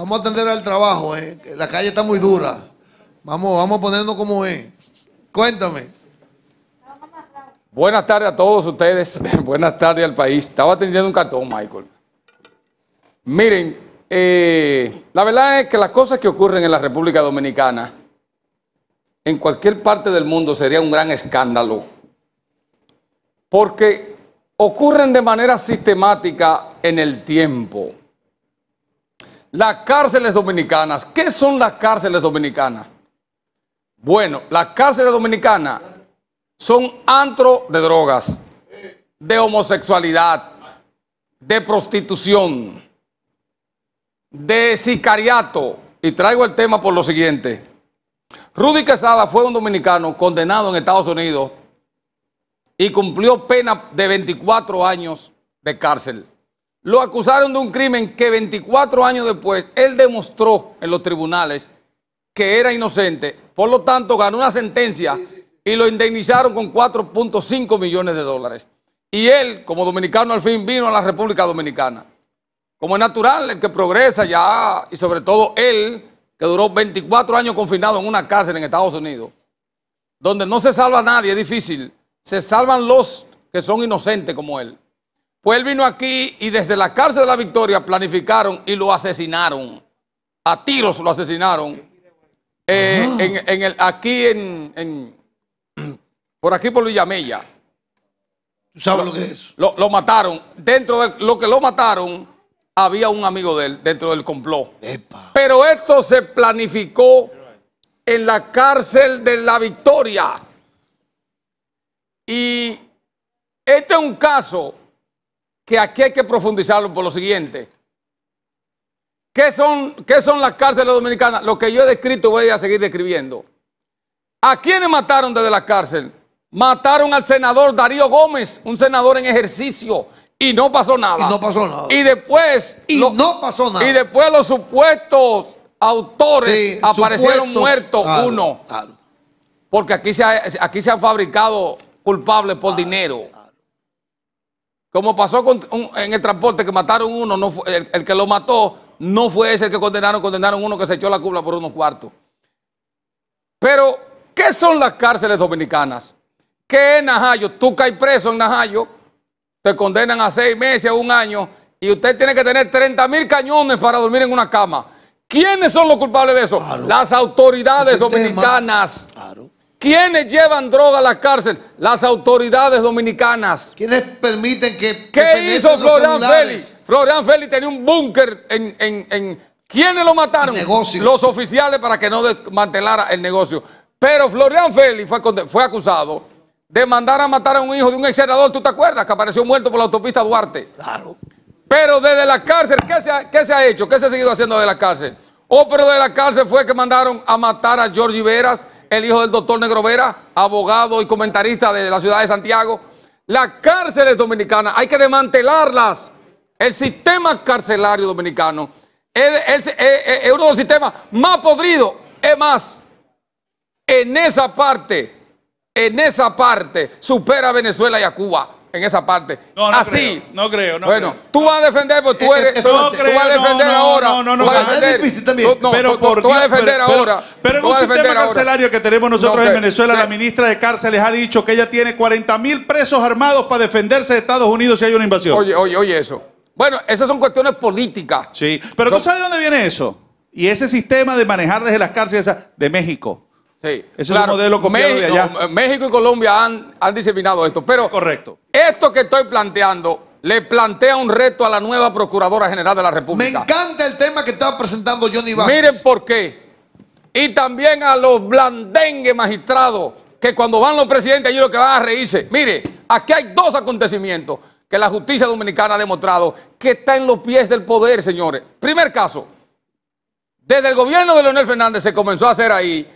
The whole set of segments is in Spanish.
Vamos a atender al trabajo, ¿eh? la calle está muy dura. Vamos, vamos a ponernos como es. Cuéntame. Buenas tardes a todos ustedes. Buenas tardes al país. Estaba atendiendo un cartón, Michael. Miren, eh, la verdad es que las cosas que ocurren en la República Dominicana, en cualquier parte del mundo, sería un gran escándalo. Porque ocurren de manera sistemática en el tiempo. Las cárceles dominicanas. ¿Qué son las cárceles dominicanas? Bueno, las cárceles dominicanas son antro de drogas, de homosexualidad, de prostitución, de sicariato. Y traigo el tema por lo siguiente. Rudy Quesada fue un dominicano condenado en Estados Unidos y cumplió pena de 24 años de cárcel. Lo acusaron de un crimen que 24 años después él demostró en los tribunales que era inocente. Por lo tanto, ganó una sentencia y lo indemnizaron con 4.5 millones de dólares. Y él, como dominicano, al fin vino a la República Dominicana. Como es natural, el que progresa ya, y sobre todo él, que duró 24 años confinado en una cárcel en Estados Unidos, donde no se salva a nadie, es difícil. Se salvan los que son inocentes como él. Pues él vino aquí y desde la cárcel de la Victoria planificaron y lo asesinaron. A tiros lo asesinaron. Eh, ah. en, el, aquí en, Por aquí por Villamella. ¿Tú sabes lo, que es eso? Lo, mataron. Dentro de lo que lo mataron, había un amigo de él dentro del complot. Pero esto se planificó en la cárcel de la Victoria. Y este es un caso que aquí hay que profundizarlo por lo siguiente. ¿Qué son, son las cárceles dominicanas? Lo que yo he descrito voy a seguir describiendo. ¿A quiénes mataron desde la cárcel? Mataron al senador Darío Gómez, un senador en ejercicio, y no pasó nada. Y no pasó nada. Y después. Y no pasó nada. Y después los supuestos autores aparecieron muertos, uno. Porque aquí se, aquí se han fabricado culpables por dinero. Como pasó en el transporte que mataron uno, el, que lo mató no fue ese el que condenaron, condenaron uno que se echó la culpa por unos cuartos. Pero, ¿qué son las cárceles dominicanas? ¿Qué es Najayo? Tú caes preso en Najayo, te condenan a seis meses, a un año, y usted tiene que tener 30 mil cañones para dormir en una cama. ¿Quiénes son los culpables de eso? Las autoridades dominicanas. Claro. ¿Quiénes llevan droga a la cárcel? Las autoridades dominicanas. ¿Quiénes permiten que... ¿Qué hizo Florian Félix? Florian Félix tenía un búnker en, en, ¿Quiénes lo mataron? Los oficiales para que no desmantelara el negocio. Pero Florian Félix fue, fue acusado de mandar a matar a un hijo de un ex senador, ¿tú te acuerdas? Que apareció muerto por la autopista Duarte. Claro. Pero desde la cárcel, ¿qué se ha, se ha hecho? ¿Qué se ha seguido haciendo desde la cárcel? Oh, pero de la cárcel fue que mandaron a matar a Georgie Veras el hijo del doctor Negro Vera, abogado y comentarista de la ciudad de Santiago. Las cárceles dominicanas hay que desmantelarlas. El sistema carcelario dominicano es, uno de los sistemas más podridos. Es más, en esa parte, en esa parte, supera a Venezuela y a Cuba en esa parte. no Así. Creo, no creo, Bueno, tú vas a defender, porque tú eh, eres. Eh, tú, vas a defender no, ahora. No, no, es difícil también. pero tú, vas a defender ahora. Pero, en un sistema carcelario que tenemos nosotros en Venezuela, la ministra de cárceles ha dicho que ella tiene 40 mil presos armados para defenderse de Estados Unidos si hay una invasión. Oye, oye, oye, eso. Bueno, esas son cuestiones políticas. Sí, pero tú sabes de dónde viene eso. Y ese sistema de manejar desde las cárceles de México. Sí, claro, es un modelo eh, México, y Colombia han, diseminado esto. Pero Correcto. esto que estoy planteando le plantea un reto a la nueva Procuradora General de la República. Me encanta el tema que estaba presentando Johnny Vázquez. Miren por qué. Y también a los blandengues magistrados que cuando van los presidentes ellos lo que van a reírse. Mire, aquí hay dos acontecimientos que la justicia dominicana ha demostrado que está en los pies del poder, señores. Primer caso, desde el gobierno de Leonel Fernández se comenzó a hacer ahí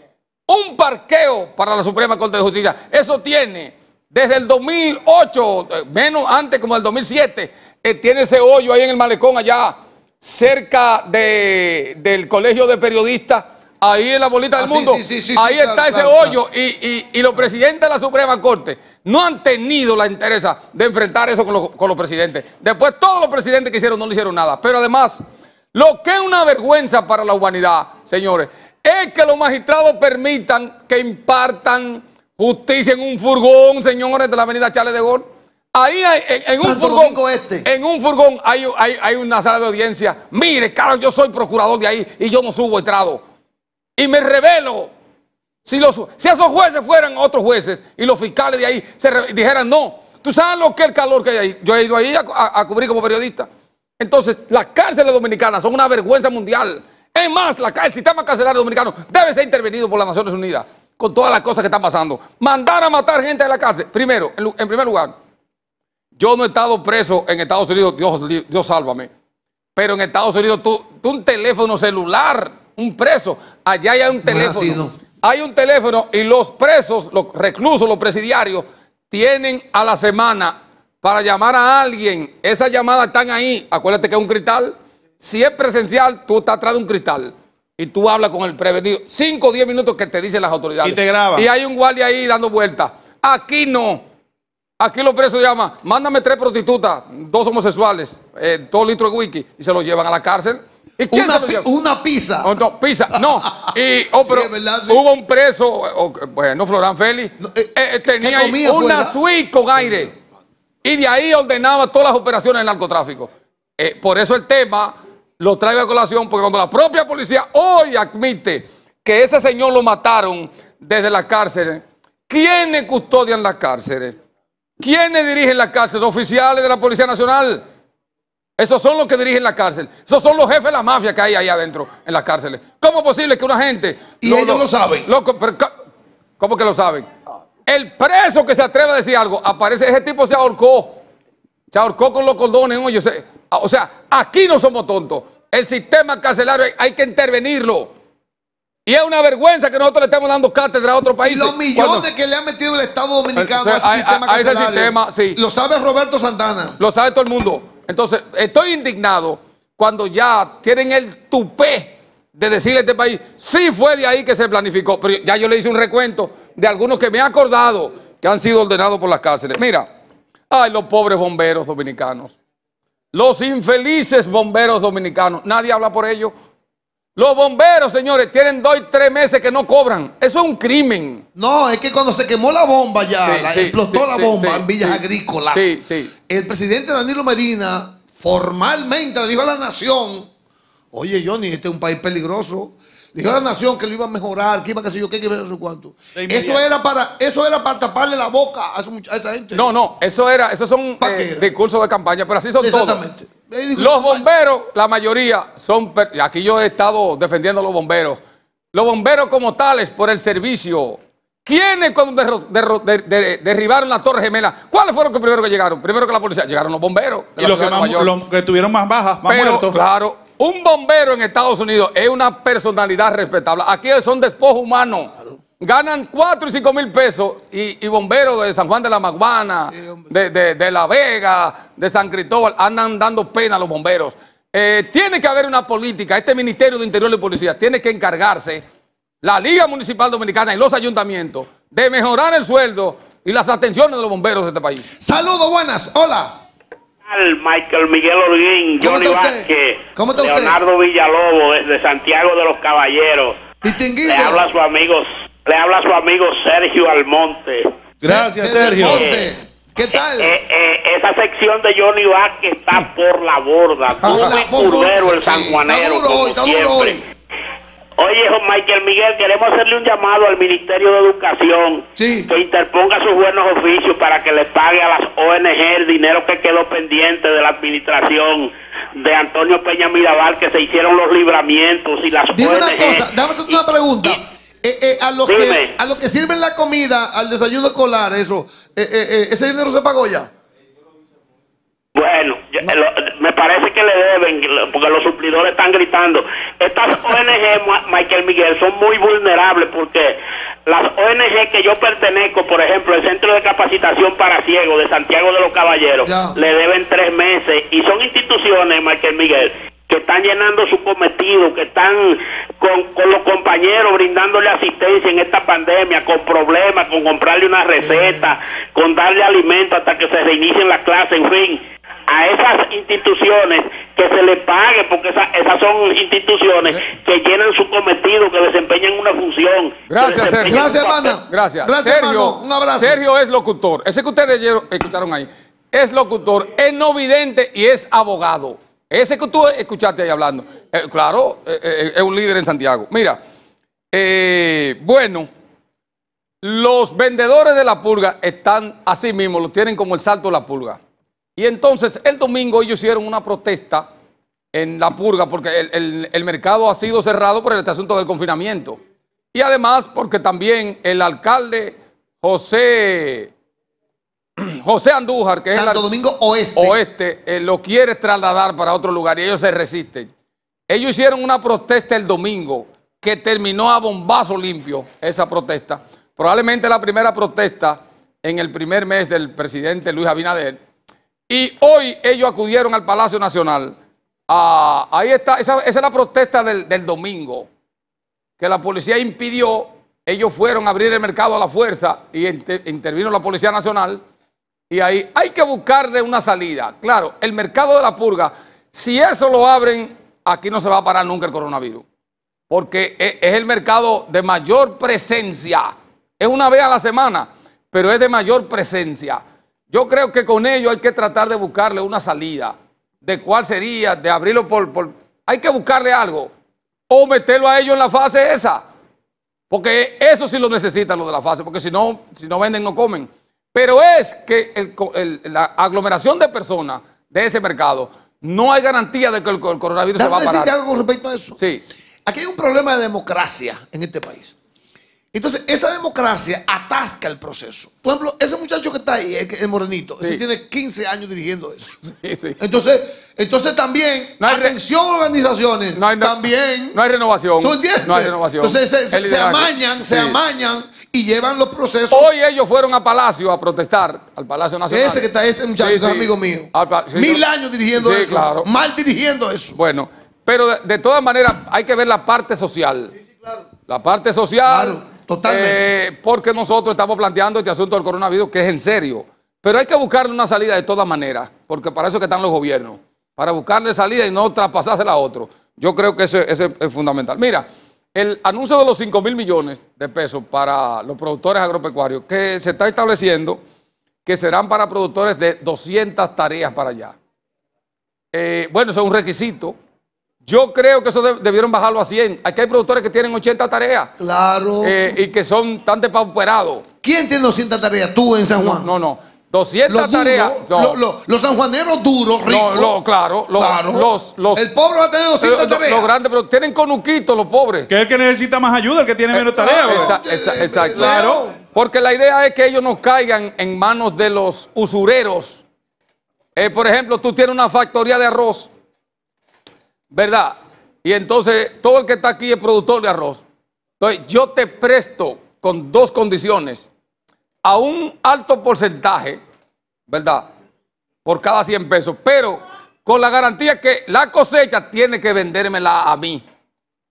un parqueo para la Suprema Corte de Justicia. Eso tiene desde el 2008, eh, menos antes como el 2007, eh, tiene ese hoyo ahí en el malecón allá cerca del colegio de periodistas, ahí en la bolita del ah, mundo, ahí está ese hoyo Y, los presidentes de la Suprema Corte no han tenido la interés de enfrentar eso con los, con los presidentes. Después todos los presidentes que hicieron no le hicieron nada, pero además... Lo que es una vergüenza para la humanidad, señores, es que los magistrados permitan que impartan justicia en un furgón, señores, de la avenida Charles de Gaulle. Ahí en, un furgón, este. en un furgón hay, hay, una sala de audiencia. Mire, claro, yo soy procurador de ahí y yo no subo estrado. Y me revelo. Si, esos jueces fueran otros jueces y los fiscales de ahí se dijeran no, tú sabes lo que es el calor que hay ahí. Yo he ido ahí a cubrir como periodista. Entonces, las cárceles dominicanas son una vergüenza mundial. Es más, la, el sistema carcelario dominicano debe ser intervenido por las Naciones Unidas con todas las cosas que están pasando. Mandar a matar gente de la cárcel. Primero, en, primer lugar, yo no he estado preso en Estados Unidos, Dios, Dios sálvame. Pero en Estados Unidos, tú, tú un teléfono celular, un preso, allá hay un ah, teléfono. Hay un teléfono y los presos, los reclusos, los presidiarios, tienen a la semana para llamar a alguien. Esas llamadas están ahí. Acuérdate que es un cristal. Si es presencial, tú estás atrás de un cristal y tú hablas con el prevenido. Cinco o diez minutos que te dicen las autoridades. Y te graban. Y hay un guardia ahí dando vueltas. Aquí no. Aquí los presos llaman, mándame tres prostitutas, dos homosexuales, eh, dos litros de whisky y se los llevan a la cárcel. ¿Y una, se pizza. Oh, no, pizza, no. Y, oh, hubo un preso, pues bueno, Florán Félix, eh, tenía una suite con aire. Y de ahí ordenaba todas las operaciones del narcotráfico. por eso el tema lo traigo a colación porque cuando la propia policía hoy admite que ese señor lo mataron desde la cárcel, ¿quiénes custodian las cárceles? ¿Quiénes dirigen las cárceles? Oficiales de la Policía Nacional. Esos son los que dirigen la cárcel. Esos son los jefes de la mafia que hay ahí adentro en las cárceles. ¿Cómo es posible que una gente... Y lo, ellos lo, saben. ¿Cómo que lo saben? El preso que se atreve a decir algo, aparece, ese tipo se ahorcó. Se ahorcó con los cordones, oye, sé. Ah, o sea, aquí no somos tontos. El sistema carcelario hay que intervenirlo. Y es una vergüenza que nosotros le estemos dando cátedra a otro país. Y los millones que le ha metido el Estado Dominicano a, ese, sistema a ese sistema sí. Lo sabe Roberto Santana. Lo sabe todo el mundo. Entonces, estoy indignado cuando ya tienen el tupé de decirle a este país, sí fue de ahí que se planificó, pero ya yo le hice un recuento de algunos que me han acordado que han sido ordenados por las cárceles. Mira, ay, los pobres bomberos dominicanos. Los infelices bomberos dominicanos. Nadie habla por ellos. Los bomberos, señores, tienen dos o tres meses que no cobran. Eso es un crimen. No, es que cuando se quemó la bomba ya, explotó la bomba en Villas Agrícolas. El presidente Danilo Medina formalmente le dijo a la nación, oye Johnny, este es un país peligroso dijo la nación que lo iba a mejorar, que iba a qué sé yo qué, iba a hacer cuánto. Eso era, para, eso era para taparle la boca a, esa gente. No, no, eso era, esos son eh, discursos de campaña, pero así son todos. Los bomberos, la mayoría son, aquí yo he estado defendiendo a los bomberos, los bomberos como tales por el servicio. ¿Quiénes derribaron la torre gemela? ¿Cuáles fueron los primeros que llegaron? Primero que la policía, llegaron los bomberos. y los que, tuvieron más bajas, más pero, Claro, un bombero en Estados Unidos es una personalidad respetable. Aquí son despojos humanos. Ganan 4 y 5 mil pesos y, bomberos de San Juan de la Maguana, de, La Vega, de San Cristóbal, andan dando pena a los bomberos. Eh, tiene que haber una política. Este Ministerio de Interior y Policía tiene que encargarse, la Liga Municipal Dominicana y los ayuntamientos, de mejorar el sueldo y las atenciones de los bomberos de este país. Saludos, buenas. Hola. Michael Miguel Orguín, Johnny Vázquez, Leonardo usted? Villalobos, de, Santiago de los Caballeros. Le habla su amigo, le habla su amigo Sergio Almonte. Gracias, Sergio. ¿Qué eh, tal? Eh, eh, esa sección de Johnny Vázquez está por la borda. Ah, todo culero el sanjuanero, como siempre. Oye, Juan Michael Miguel, queremos hacerle un llamado al Ministerio de Educación sí. que interponga sus buenos oficios para que le pague a las ONG el dinero que quedó pendiente de la administración de Antonio Peña Mirabal, que se hicieron los libramientos y las Dime una cosa, dame una pregunta. Eh, eh, a, los que, a que sirven la comida, al desayuno escolar, eso, eh, ¿ese dinero se pagó ya? Bueno, eh, me parece que le deben, porque los suplidores están gritando. Estas ONG, Michael Miguel, son muy vulnerables porque las ONG que yo pertenezco, por ejemplo, el Centro de Capacitación para Ciegos de Santiago de los Caballeros, le deben tres meses y son instituciones, Michael Miguel, que están llenando su cometido, que están con, los compañeros brindándole asistencia en esta pandemia, con problemas, con comprarle una receta, con darle alimento hasta que se reinicien las clases, en fin a esas instituciones que se les pague, porque esas son instituciones eh. que llenan su cometido, que desempeñan una función. Gracias, Sergio. Gracias, hermana. Gracias. Sergio, Un abrazo. Sergio es locutor. Ese que ustedes escucharon ahí es locutor, es no vidente y es abogado. Ese que tú escuchaste ahí hablando. Eh, claro, eh, es un líder en Santiago. Mira, bueno. Los vendedores de la pulga están así mismo, lo tienen como el salto de la pulga. Y entonces el domingo ellos hicieron una protesta en la purga porque el, mercado ha sido cerrado por este asunto del confinamiento. Y además porque también el alcalde José, José Andújar, que es Santo Domingo Oeste, oeste eh, lo quiere trasladar para otro lugar y ellos se resisten. Ellos hicieron una protesta el domingo que terminó a bombazo limpio esa protesta. Probablemente la primera protesta en el primer mes del presidente Luis Abinader y hoy ellos acudieron al Palacio Nacional. Ah, ahí está, esa, es la protesta del, domingo, que la policía impidió, ellos fueron a abrir el mercado a la fuerza y intervino la Policía Nacional. Y ahí hay que buscarle una salida. Claro, el mercado de la purga, si eso lo abren, aquí no se va a parar nunca el coronavirus. Porque e, es el mercado de mayor presencia. Es una vez a la semana, pero es de mayor presencia. Yo creo que con ello hay que tratar de buscarle una salida. ¿De cuál sería? De abrirlo por, Hay que buscarle algo. O meterlo a ellos en la fase esa. Porque eso sí lo necesitan los de la fase. Porque si no, si no venden, no comen. Pero es que la aglomeración de personas de ese mercado, no hay garantía de que el, coronavirus se va a parar. algo respecto a eso? Sí. Aquí hay un problema de democracia en este país. Entonces, esa democracia atasca el proceso. Por ejemplo, ese muchacho que está ahí, el morenito, ese tiene 15 años dirigiendo eso. Sí, sí. Entonces, entonces también, atención organizaciones, no hay, también... No hay renovación. ¿Tú entiendes? No hay renovación. Entonces, se, amañan, se amañan y llevan los procesos. Hoy ellos fueron a Palacio a protestar, al Palacio Nacional. Ese que está, ese muchacho es amigo mío. Mil años dirigiendo eso, claro. mal dirigiendo eso. Bueno, pero de, todas maneras hay que ver la parte social. Sí, sí, claro. La parte social... Eh, porque nosotros estamos planteando este asunto del coronavirus que es en serio. Pero hay que buscarle una salida de todas maneras, porque para eso que están los gobiernos, para buscarle salida y no traspasársela a otro. Yo creo que eso, es fundamental. Mira, el anuncio de los 5 mil millones de pesos para los productores agropecuarios, que se está estableciendo que serán para productores de 200 tareas para allá. Eh, bueno, eso es un requisito yo creo que eso debieron bajarlo a 100. Aquí hay productores que tienen 80 tareas. Claro. Eh, y que son tan depauperados. ¿Quién tiene 200 tareas? ¿Tú en San Juan? No, no. 200 tareas. los sanjuaneros duros, ricos. No, claro, claro. Los, el pobre va a tener 200 eh, tareas. Los grandes, pero tienen conuquitos los pobres. Que es el que necesita más ayuda, el que tiene eh, menos tareas. Ah, exacto. claro. Porque la idea es que ellos no caigan en manos de los usureros. por ejemplo, tú tienes una factoría de arroz ¿Verdad? Y entonces todo el que está aquí es productor de arroz. Entonces yo te presto con dos condiciones. A un alto porcentaje, ¿verdad? Por cada 100 pesos. Pero con la garantía que la cosecha tiene que vendérmela a mí.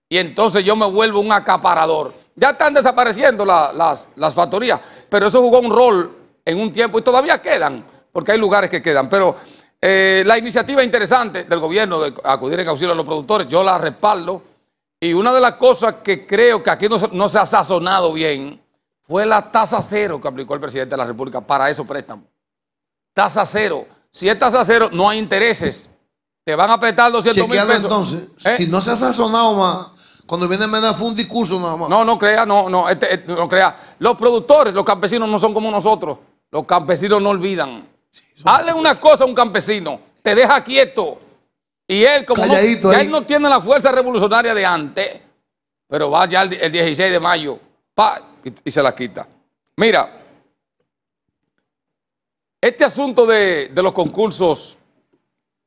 Y entonces yo me vuelvo un acaparador. Ya están desapareciendo las, las factorías, pero eso jugó un rol en un tiempo y todavía quedan, porque hay lugares que quedan. Pero eh, la iniciativa interesante del gobierno de acudir en auxilio a los productores, yo la respaldo. Y una de las cosas que creo que aquí no, se ha sazonado bien fue la tasa cero que aplicó el presidente de la República para esos préstamos. Tasa cero. Si es tasa cero, no hay intereses. Te van a apretar 200 mil pesos. entonces, ¿Eh? si no se ha sazonado más, cuando viene Mena fue un discurso nada más. No, no crea, no, no, este, eh, no crea. Los productores, los campesinos no son como nosotros. Los campesinos no olvidan. Hazle una cosa a un campesino, te deja quieto. Y él, como él no tiene la fuerza revolucionaria de antes, pero va ya el, 16 de mayo, y, se la quita. Mira, este asunto de, los concursos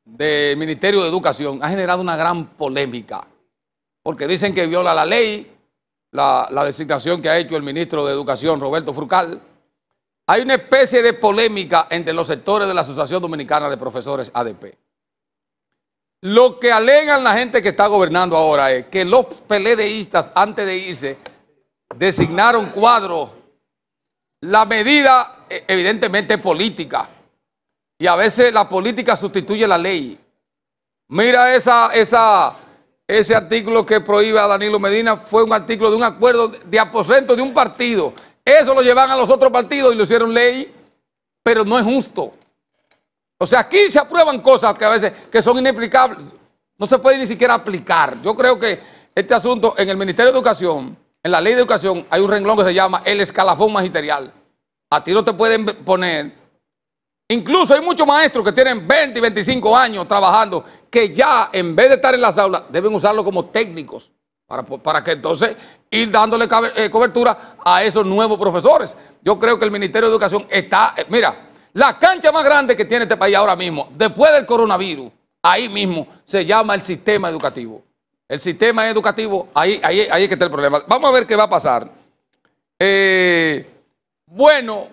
del Ministerio de Educación ha generado una gran polémica, porque dicen que viola la ley, la, la, designación que ha hecho el ministro de Educación, Roberto Frucal, hay una especie de polémica entre los sectores de la Asociación Dominicana de Profesores ADP. Lo que alegan la gente que está gobernando ahora es que los peledeístas, antes de irse, designaron cuadros. La medida, eh, evidentemente, es política. Y a veces la política sustituye la ley. Mira esa, esa, ese artículo que prohíbe a Danilo Medina fue un artículo de un acuerdo de aposento de un partido eso lo llevan a los otros partidos y lo hicieron ley, pero no es justo. O sea, aquí se aprueban cosas que a veces que son inexplicables. No se puede ni siquiera aplicar. Yo creo que este asunto en el Ministerio de Educación, en la ley de educación, hay un renglón que se llama el escalafón magisterial. A ti no te pueden poner. Incluso hay muchos maestros que tienen 20 y 25 años trabajando que ya en vez de estar en las aulas deben usarlo como técnicos. Para, que entonces ir dándole eh, cobertura a esos nuevos profesores. Yo creo que el Ministerio de Educación está, eh, mira, la cancha más grande que tiene este país ahora mismo, después del coronavirus, ahí mismo se llama el sistema educativo. El sistema educativo, ahí, ahí, ahí es que está el problema. Vamos a ver qué va a pasar. Eh, bueno,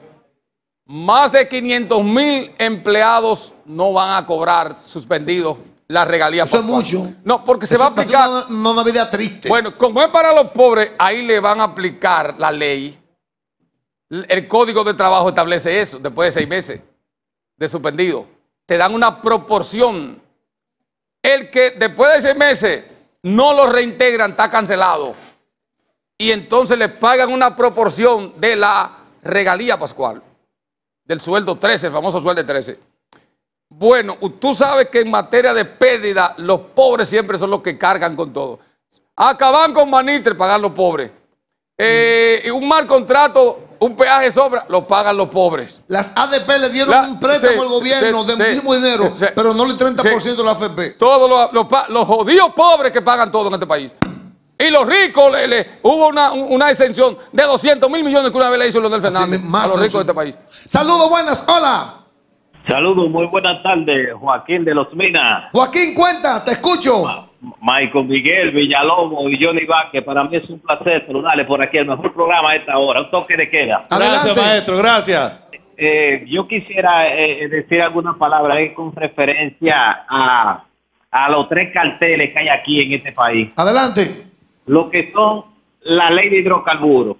más de 500 mil empleados no van a cobrar suspendidos la regalía Eso es mucho. No, porque se va a aplicar. no una, una vida triste. Bueno, como es para los pobres, ahí le van a aplicar la ley. El código de trabajo establece eso, después de seis meses de suspendido. Te dan una proporción. El que después de seis meses no lo reintegran está cancelado. Y entonces le pagan una proporción de la regalía pascual, del sueldo 13, el famoso sueldo 13. Bueno, tú sabes que en materia de pérdida, los pobres siempre son los que cargan con todo. Acaban con Manitre, pagan los pobres. Eh, y un mal contrato, un peaje sobra, lo pagan los pobres. Las ADP le dieron un préstamo al gobierno de un dinero, pero no el 30% de la AFP. Todos los, jodidos pobres que pagan todo en este país. Y los ricos, le, hubo una, exención de 200 mil millones que una vez le hizo Leonel Fernández a los ricos de este país. Saludos, buenas, hola. Saludos, muy buenas tardes, Joaquín de los Minas. Joaquín, cuenta, te escucho. Michael Miguel, Villalobos y Johnny Vázquez, para mí es un placer saludarles por aquí, el mejor programa a esta hora, un toque de queda. Adelante. Gracias, maestro, gracias. Eh, yo quisiera eh, eh, decir algunas palabras con referencia a, a los tres carteles que hay aquí en este país. Adelante. Lo que son la ley de hidrocarburos,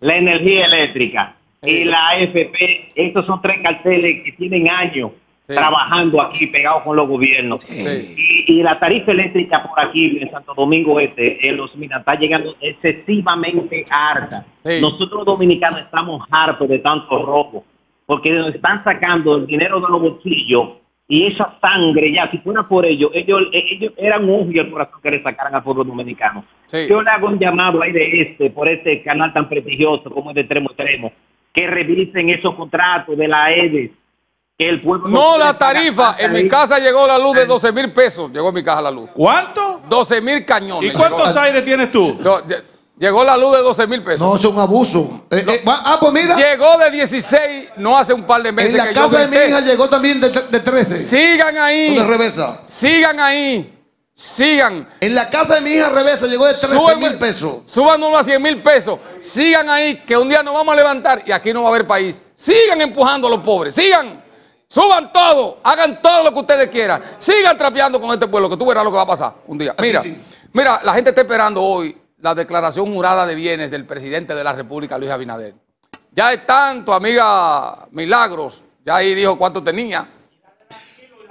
la energía eléctrica y la AFP, estos son tres carteles que tienen años trabajando aquí pegados con los gobiernos. Y, la tarifa eléctrica por aquí en Santo Domingo Este, en eh, los minas, está llegando excesivamente harta, Nosotros dominicanos estamos hartos de tanto robo, porque nos están sacando el dinero de los bolsillos y esa sangre ya, si fuera por ello, ellos, ellos eran un bien el corazón que le sacaran todos pueblo dominicanos, Yo le hago un llamado ahí de este, por este canal tan prestigioso como el de Extremo Extremo, que revisen esos contratos de la EDES. Que el pueblo no, la tarifa. En mi e e. casa llegó la luz de 12 mil pesos. Llegó mi casa la luz. ¿Cuánto? 12 mil cañones. ¿Y cuántos aires tienes tú? llegó la luz de 12 mil pesos. No, es un abuso. Eh, eh, ah, pues mira. Llegó de 16, no hace un par de meses. En la casa de mi hija llegó también de, de 13. Sigan ahí. Sigan ahí. Sigan. En la casa de mi hija Rebeca llegó de 13 mil pesos. Suban uno a 100 mil pesos. Sigan ahí, que un día nos vamos a levantar y aquí no va a haber país. Sigan empujando a los pobres. Sigan. Suban todo. Hagan todo lo que ustedes quieran. Sigan trapeando con este pueblo, que tú verás lo que va a pasar un día. Mira, mira la gente está esperando hoy la declaración jurada de bienes del presidente de la República, Luis Abinader. Ya es tanto, amiga Milagros. Ya ahí dijo cuánto tenía.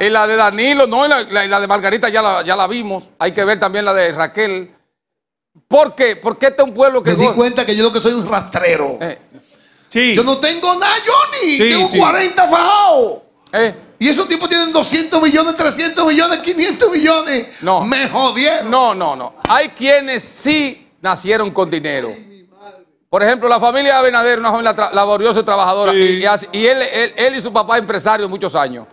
En la de Danilo, no, en la, de Margarita ya la, ya la vimos. Hay que ver también la de Raquel. ¿Por qué? Porque este es un pueblo que. Me di cuenta que yo lo que soy un rastrero. Eh. Yo no tengo nada, Johnny. tengo 40 fajados. Eh. Y esos tipos tienen 200 millones, 300 millones, 500 millones. No. Me jodieron. No, no, no. Hay quienes sí nacieron con dinero. Por ejemplo, la familia Benadero, una joven laboriosa y trabajadora. Y, él, él, él y su papá empresarios muchos años.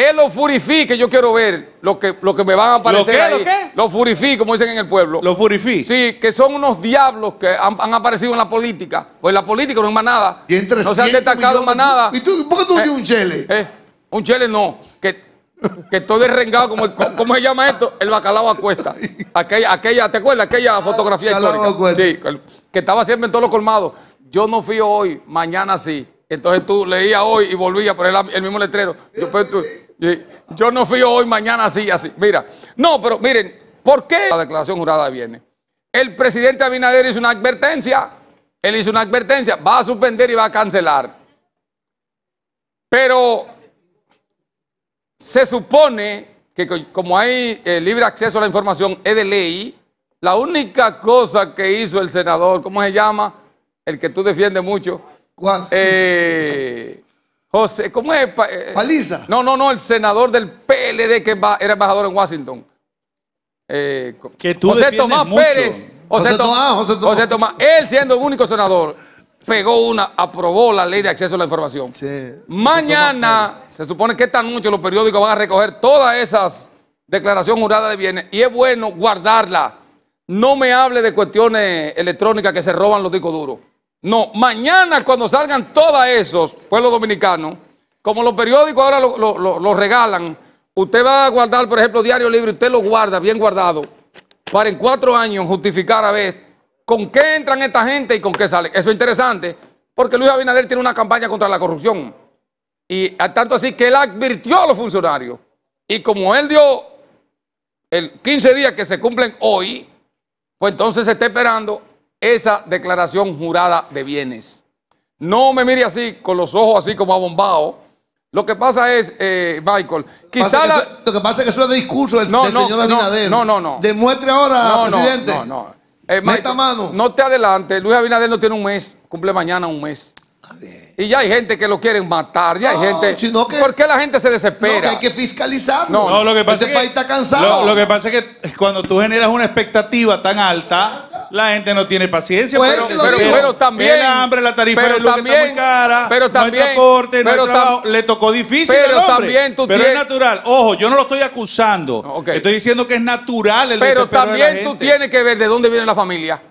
Él lo furifique, yo quiero ver lo que, lo que me van a aparecer ¿Lo qué, ¿Lo qué? Lo furifí, como dicen en el pueblo. Lo furifí. Sí, que son unos diablos que han, aparecido en la política. Pues en la política no es nada. Y entre no se han destacado más nada. ¿Y tú, por qué tú eh, un chele? Eh, un chele no. Que, todo estoy derrengado, como, ¿cómo se llama esto? El bacalao a cuesta. Aquella, aquella ¿te acuerdas? Aquella fotografía histórica. Sí, que estaba siempre en todos los colmados. Yo no fui hoy, mañana sí. Entonces tú leías hoy y volvías por el, el mismo letrero. Yo, pues, tú, yo no fui hoy, mañana así, así. Mira, no, pero miren, ¿por qué la declaración jurada viene? El presidente Abinader hizo una advertencia. Él hizo una advertencia, va a suspender y va a cancelar. Pero se supone que como hay eh, libre acceso a la información, es de ley, la única cosa que hizo el senador, ¿cómo se llama? El que tú defiendes mucho. ¿Cuál? Eh, José, ¿cómo es? Eh, Paliza. No, no, no, el senador del PLD que era embajador en Washington. Eh, que José Tomás Pérez. José, Tomás, José, Tomás. Él siendo el único senador, pegó una, aprobó la ley de acceso a la información. Mañana, se supone que esta noche los periódicos van a recoger todas esas declaraciones juradas de bienes y es bueno guardarla. No me hable de cuestiones electrónicas que se roban los discos duros. No, mañana cuando salgan todos esos pueblos dominicanos, como los periódicos ahora los lo, regalan, usted va a guardar, por ejemplo, Diario Libre, usted lo guarda bien guardado, para en cuatro años justificar a ver con qué entran esta gente y con qué salen. Eso es interesante, porque Luis Abinader tiene una campaña contra la corrupción. Y tanto así que él advirtió a los funcionarios. Y como él dio el 15 días que se cumplen hoy, pues entonces se está esperando esa declaración jurada de bienes. No me mire así, con los ojos así como abombado. Lo que pasa es, eh, Michael, quizá Lo que pasa es que eso es discurso del, señor Abinader. No, no, no. Demuestre ahora, presidente. No, no, eh, mano. No te adelante. Luis Abinader no tiene un mes. Cumple mañana un mes. Y ya hay gente que lo quieren matar, ya hay gente. ¿Por qué la gente se desespera? Porque hay que fiscalizarlo. No, lo que pasa es que, está cansado. lo, que pasa es que cuando tú generas una expectativa tan alta, la gente no tiene paciencia, pues, pero, también. El hambre, la tarifa pero de luz está muy cara. Pero también. No hay transporte, Le tocó difícil. Pero también tú Pero es natural. Ojo, yo no lo estoy acusando. Estoy diciendo que es natural el Pero también tú tienes que ver de dónde viene la familia.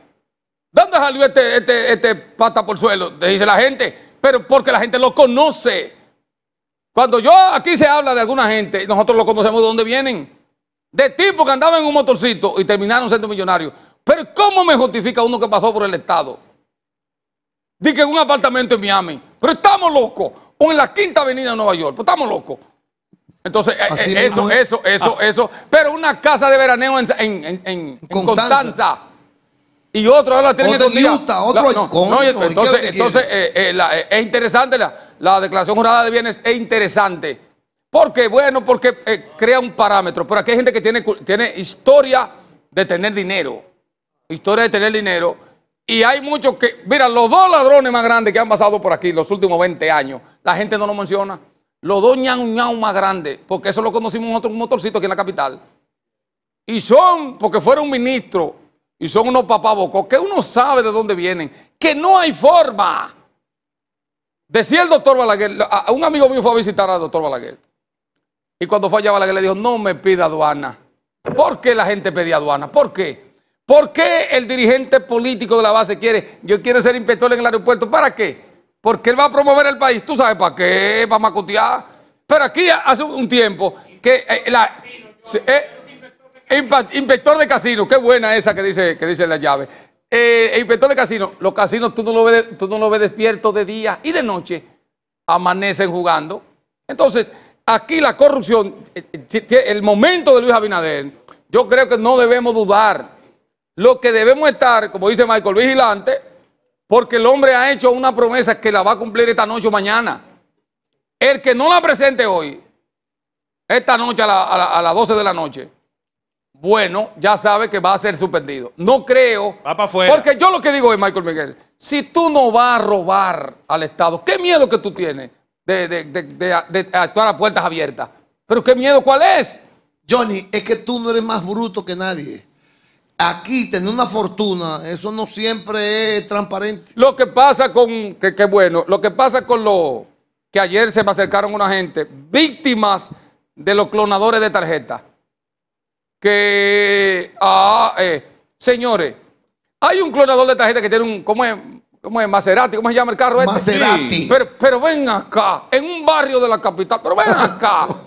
¿Dónde salió este, este, este pata por suelo? Dice la gente. Pero porque la gente lo conoce. Cuando yo aquí se habla de alguna gente, nosotros lo conocemos de dónde vienen. De tipos que andaban en un motorcito y terminaron siendo millonarios. Pero ¿cómo me justifica uno que pasó por el Estado? que es un apartamento en Miami. Pero estamos locos. O en la quinta avenida de Nueva York. Pues estamos locos. Entonces, eh, eh, eso, eso, eso, ah. eso. Pero una casa de veraneo en, Constanza. Y otro ahora la tienen otro en Utah, otro Entonces, es eh, interesante la, declaración jurada de bienes, es interesante. Porque, Bueno, porque crea un parámetro. Pero aquí hay gente que tiene, tiene historia de tener dinero historia de tener dinero. Y hay muchos que, mira, los dos ladrones más grandes que han pasado por aquí los últimos 20 años, la gente no lo menciona. Los dos ñau ñau más grandes, porque eso lo conocimos nosotros un motorcito aquí en la capital. Y son, porque fueron ministros, y son unos papabocos, que uno sabe de dónde vienen, que no hay forma. Decía el doctor Balaguer, un amigo mío fue a visitar al doctor Balaguer. Y cuando fue allá Balaguer le dijo, no me pida aduana. ¿Por qué la gente pedía aduana? ¿Por qué? ¿Por qué el dirigente político de la base quiere, yo quiero ser inspector en el aeropuerto? ¿Para qué? Porque él va a promover el país. ¿Tú sabes para qué? Para macotear. Pero aquí hace un tiempo que eh, eh, la... Eh, inspector de casino, qué buena esa que dice, que dice la llave. inspector de casino, los casinos tú no, lo ves, tú lo ves despierto de día y de noche, amanecen jugando. Entonces, aquí la corrupción, el momento de Luis Abinader, yo creo que no debemos dudar lo que debemos estar, como dice Michael, vigilante, porque el hombre ha hecho una promesa que la va a cumplir esta noche o mañana. El que no la presente hoy, esta noche a, las 12 de la noche, bueno, ya sabe que va a ser suspendido. No creo. para Porque yo lo que digo es, Michael Miguel, si tú no vas a robar al Estado, ¿qué miedo que tú tienes de actuar a puertas abiertas? Pero qué miedo, ¿cuál es? Johnny, es que tú no eres más bruto que nadie aquí tener una fortuna, eso no siempre es transparente. Lo que pasa con, que, bueno, lo que pasa con lo que ayer se me acercaron una gente, víctimas de los clonadores de tarjetas. Que, ah, eh, señores, hay un clonador de tarjeta que tiene un, ¿cómo es? ¿Cómo es? Maserati, ¿cómo se llama el carro este? Maserati. pero ven acá, en un barrio de la capital, pero ven acá.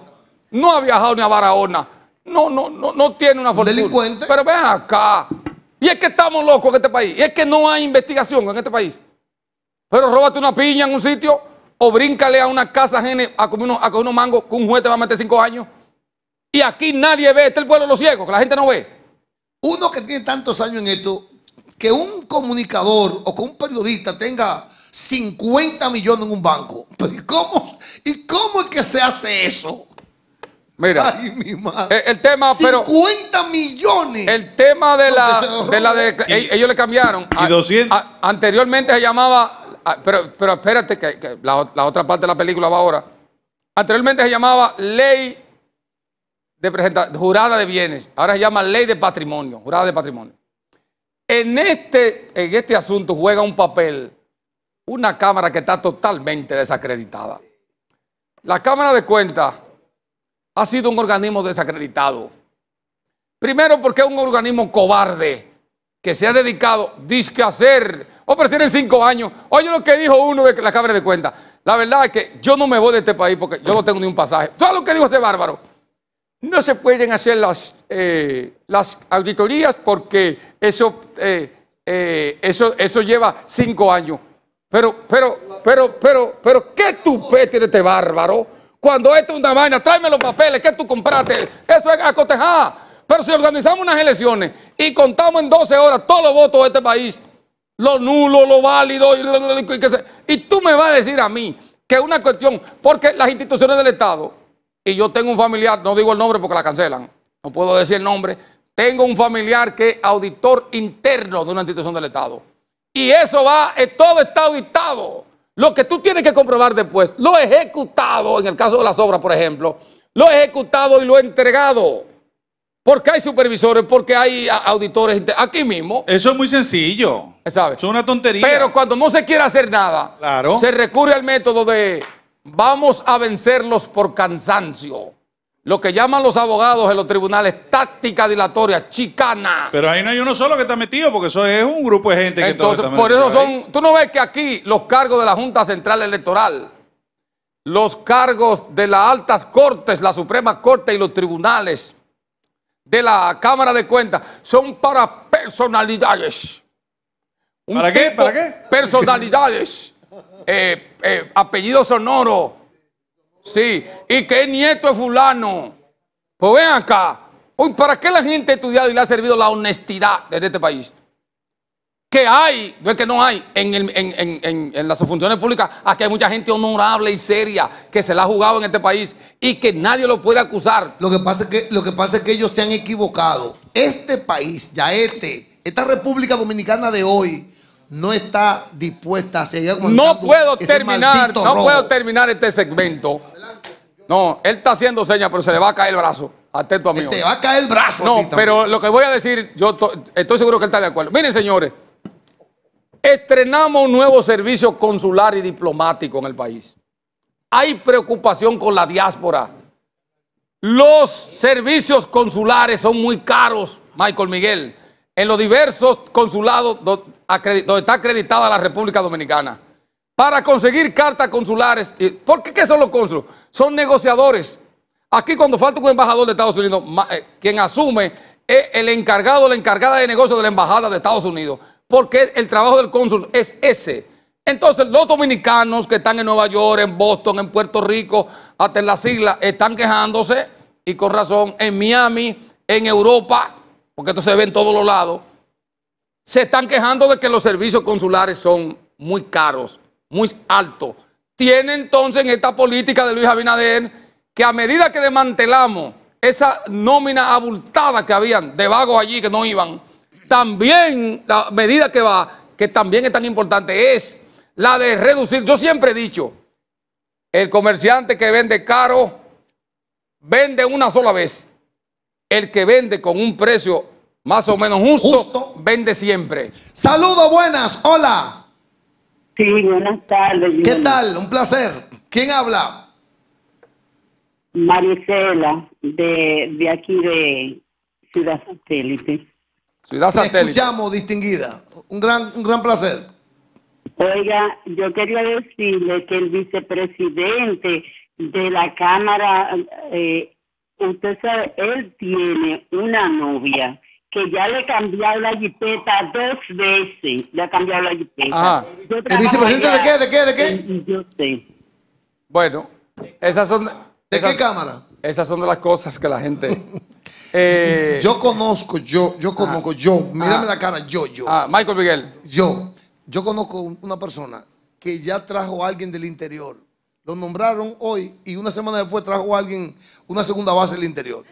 No ha viajado ni a Barahona no, no, no, tiene una fortuna. Delincuente. Pero ven acá. Y es que estamos locos en este país. Y es que no hay investigación en este país. Pero róbate una piña en un sitio o bríncale a una casa ajena a comer unos, mangos que un juez te va a meter cinco años. Y aquí nadie ve. Este es el pueblo de los ciegos, que la gente no ve. Uno que tiene tantos años en esto, que un comunicador o que un periodista tenga 50 millones en un banco. Pero ¿y cómo, ¿Y cómo es que se hace eso? Mira, El, tema, 50 millones. El tema de la, de e, ellos le cambiaron. Ah, ah, anteriormente se llamaba, ah, pero, espérate que, la, otra parte de la película va ahora. Anteriormente se llamaba ley de jurada de bienes. Ahora se llama ley de patrimonio, jurada de patrimonio. En este, en este asunto juega un papel una cámara que está totalmente desacreditada. La cámara de cuentas ha sido un organismo desacreditado. Primero porque es un organismo cobarde que se ha dedicado disque a hacer, o oh, pero tienen cinco años. Oye lo que dijo uno de la Cámara de Cuentas. La verdad es que yo no me voy de este país porque yo no tengo ni un pasaje. Todo lo que dijo ese bárbaro. No se pueden hacer las, eh, las auditorías porque eso, eh, eh, eso, eso lleva cinco años. Pero, pero, pero, pero, pero, ¿qué tupé tiene este bárbaro? Cuando esto es una vaina, tráeme los papeles que tú compraste. Eso es acotejada. Pero si organizamos unas elecciones y contamos en 12 horas todos los votos de este país, lo nulo, lo válido, y, lo que y tú me vas a decir a mí que es una cuestión, porque las instituciones del Estado, y yo tengo un familiar, no digo el nombre porque la cancelan, no puedo decir el nombre, tengo un familiar que es auditor interno de una institución del Estado. Y eso va, todo está auditado. Lo que tú tienes que comprobar después, lo ejecutado, en el caso de las obras, por ejemplo, lo ejecutado y lo entregado. Porque hay supervisores, porque hay auditores aquí mismo. Eso es muy sencillo. ¿Sabes? Es una tontería. Pero cuando no se quiere hacer nada, se recurre al método de vamos a vencerlos por cansancio. Lo que llaman los abogados en los tribunales táctica dilatoria, chicana. Pero ahí no hay uno solo que está metido, porque eso es un grupo de gente que Entonces, por eso son. Tú no ves que aquí los cargos de la Junta Central Electoral, los cargos de las altas cortes, la Suprema Corte y los tribunales de la Cámara de Cuentas son para personalidades. ¿Para qué? ¿Para qué? Personalidades, eh, eh, apellido sonoro Sí, y que es nieto de fulano. Pues ven acá. ¿para qué la gente ha estudiado y le ha servido la honestidad desde este país? que hay? No es que no hay. En, las funciones públicas, aquí hay mucha gente honorable y seria que se la ha jugado en este país y que nadie lo puede acusar. Lo que pasa es que, lo que, pasa es que ellos se han equivocado. Este país, ya este, esta República Dominicana de hoy, no está dispuesta a seguir No puedo terminar, no puedo terminar este segmento. No, él está haciendo señas, pero se le va a caer el brazo. Atento a mí. Te va a caer el brazo. No, pero lo que voy a decir, yo estoy seguro que él está de acuerdo. Miren, señores, estrenamos un nuevo servicio consular y diplomático en el país. Hay preocupación con la diáspora. Los servicios consulares son muy caros, Michael Miguel en los diversos consulados donde está acreditada la República Dominicana para conseguir cartas consulares. ¿Por qué, son los cónsules? Son negociadores. Aquí cuando falta un embajador de Estados Unidos, eh, quien asume es el encargado, la encargada de negocios de la embajada de Estados Unidos, porque el trabajo del cónsul es ese. Entonces los dominicanos que están en Nueva York, en Boston, en Puerto Rico, hasta en las islas, están quejándose y con razón en Miami, en Europa porque esto se ve en todos los lados, se están quejando de que los servicios consulares son muy caros, muy altos. Tiene entonces en esta política de Luis Abinader que a medida que desmantelamos esa nómina abultada que habían de vagos allí que no iban, también la medida que va, que también es tan importante, es la de reducir. Yo siempre he dicho, el comerciante que vende caro vende una sola vez. El que vende con un precio más o menos justo, justo. vende siempre. Saludos, buenas, hola. Sí, buenas tardes. ¿Qué tal? Un placer. ¿Quién habla? Marisela, de, aquí de Ciudad Satélite. Ciudad Satélite. escuchamos, distinguida. Un gran, un gran placer. Oiga, yo quería decirle que el vicepresidente de la Cámara, eh, usted sabe, él tiene una novia que ya le he cambiado la jipeta dos veces. Le ha cambiado la jipeta. Ah, ¿El vicepresidente de qué? ¿De qué? ¿De qué? Yo Bueno, esas son. ¿De qué cámara? Esas son de las cosas que la gente. Eh, yo conozco, yo, yo ah. conozco, yo. Mírame ah. la cara, yo, yo. Ah, Michael Miguel. Yo. Yo conozco una persona que ya trajo a alguien del interior. Lo nombraron hoy y una semana después trajo a alguien, una segunda base del interior.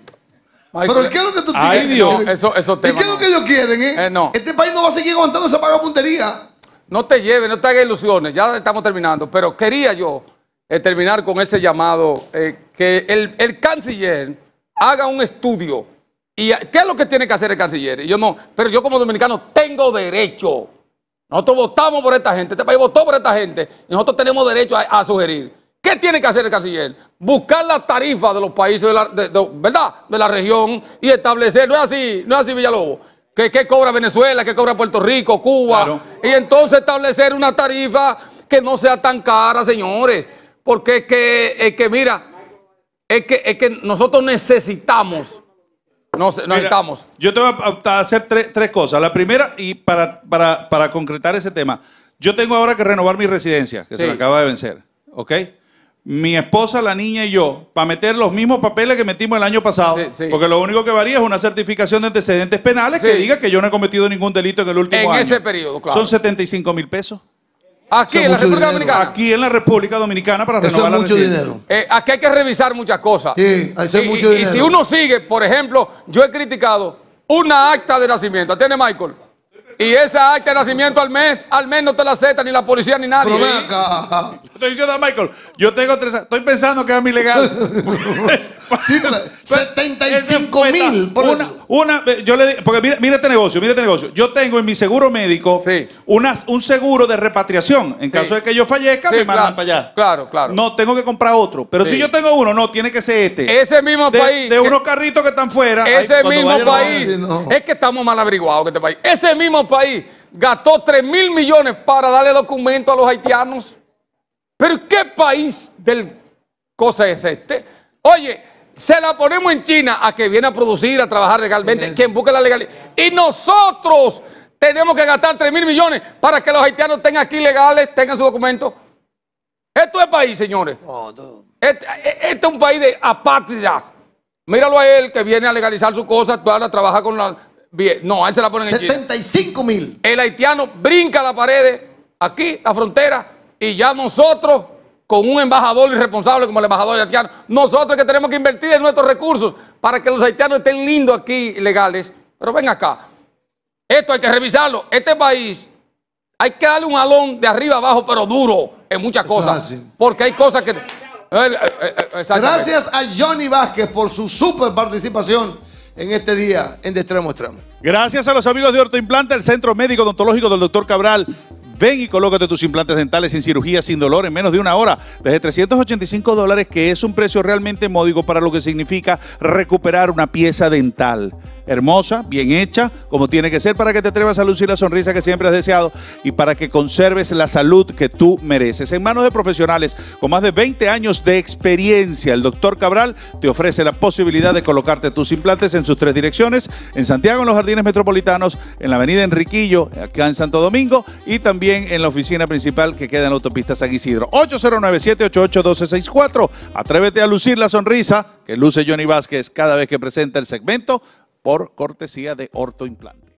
Pero ¿qué es lo que tú ay, Dios, eso, eso ¿Y qué es lo que ellos quieren? Eh? Eh, este país no va a seguir aguantando esa puntería No te lleves, no te hagas ilusiones, ya estamos terminando. Pero quería yo eh, terminar con ese llamado, que el, canciller haga un estudio ¿Y qué es lo que tiene que hacer el canciller? Y yo no, pero yo como dominicano tengo derecho. Nosotros votamos por esta gente, este país votó por esta gente, y nosotros tenemos derecho a sugerir. ¿Qué tiene que hacer el canciller? Buscar las tarifas de los países de la, ¿verdad? de la región y establecer, no es así, no es así Villalobos, que, cobra Venezuela, que cobra Puerto Rico, Cuba, y entonces establecer una tarifa que no sea tan cara, señores, porque es que, que mira, es que, es que nosotros necesitamos... no necesitamos. Yo tengo voy hacer tres, cosas. La primera, y para, para, concretar ese tema, yo tengo ahora que renovar mi residencia, que se me acaba de vencer. ¿Ok? mi esposa, la niña y yo, para meter los mismos papeles que metimos el año pasado, porque lo único que varía es una certificación de antecedentes penales que diga que yo no he cometido ningún delito en el último año. En ese periodo, claro. Son 75 mil pesos. Aquí en la República Dominicana. Aquí en la República Dominicana para Eso es mucho dinero. Eh, aquí hay que revisar muchas cosas. Sí, mucho dinero. y si uno sigue, por ejemplo, yo he criticado una acta de nacimiento. ¿Tiene Michael? Y esa acta de nacimiento al mes, al mes no te la acepta ni la policía ni nadie. Pero acá. Estoy diciendo a Michael, yo tengo tres Estoy pensando que es mi legal. 75 pues, pues, mil. Por una, una, yo le porque mira, este negocio, mira este negocio. Yo tengo en mi seguro médico unas, un seguro de repatriación. En caso de que yo fallezca, me mandan para allá. Claro, claro. No, tengo que comprar otro. Pero si yo tengo uno, no, tiene que ser este. Ese mismo país. De unos carritos que están fuera. Ese mismo país. Es que estamos mal averiguados que este país. Ese mismo país gastó 3 mil millones para darle documentos a los haitianos. Pero ¿qué país del cosa es este? Oye, se la ponemos en China a que viene a producir, a trabajar legalmente, quien busque la legalidad. Y nosotros tenemos que gastar 3 mil millones para que los haitianos tengan aquí legales, tengan su documento. Esto es país, señores. Este, e, este, es un país de apátridas. Míralo a él que viene a legalizar su cosas, toda la trabaja con la... No, a él se la ponen 75 mil. El haitiano brinca la pared, aquí, la frontera, y ya nosotros con un embajador irresponsable como el embajador haitiano. Nosotros que tenemos que invertir en nuestros recursos para que los haitianos estén lindos aquí, legales. Pero ven acá, esto hay que revisarlo. Este país hay que darle un alón de arriba abajo, pero duro en muchas cosas. Porque hay cosas que... Eh, eh, eh, Gracias a Johnny Vázquez por su super participación en este día en De Extremo Gracias a los amigos de implante el Centro Médico Odontológico del Dr. Cabral, Ven y colócate tus implantes dentales sin cirugía, sin dolor, en menos de una hora. Desde 385 dólares, que es un precio realmente módico para lo que significa recuperar una pieza dental hermosa, bien hecha, como tiene que ser, para que te atrevas a lucir la sonrisa que siempre has deseado y para que conserves la salud que tú mereces. En manos de profesionales con más de 20 años de experiencia, el doctor Cabral te ofrece la posibilidad de colocarte tus implantes en sus tres direcciones, en Santiago, en los Jardines Metropolitanos, en la Avenida Enriquillo, acá en Santo Domingo, y también en la oficina principal que queda en la autopista San Isidro. 809-788-1264. Atrévete a lucir la sonrisa que luce Johnny Vázquez cada vez que presenta el segmento por cortesía de ortoimplante.